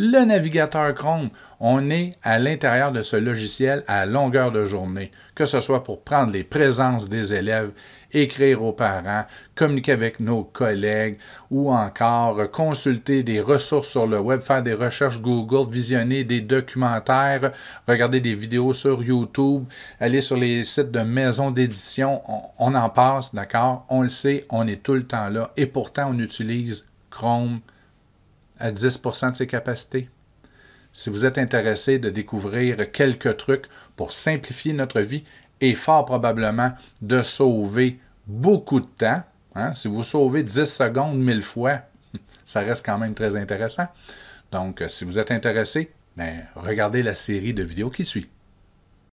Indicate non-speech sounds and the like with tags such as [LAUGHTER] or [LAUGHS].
le navigateur Chrome. On est à l'intérieur de ce logiciel à longueur de journée, que ce soit pour prendre les présences des élèves, écrire aux parents, communiquer avec nos collègues ou encore consulter des ressources sur le web, faire des recherches Google, visionner des documentaires, regarder des vidéos sur YouTube, aller sur les sites de maisons d'édition. On, en passe, d'accord? On le sait, on est tout le temps là et pourtant on utilise Chrome à 10 de ses capacités. Si vous êtes intéressé de découvrir quelques trucs pour simplifier notre vie et fort probablement de sauver beaucoup de temps, hein, si vous sauvez 10 secondes mille fois, [LAUGHS] ça reste quand même très intéressant. Donc, si vous êtes intéressé, ben, regardez la série de vidéos qui suit.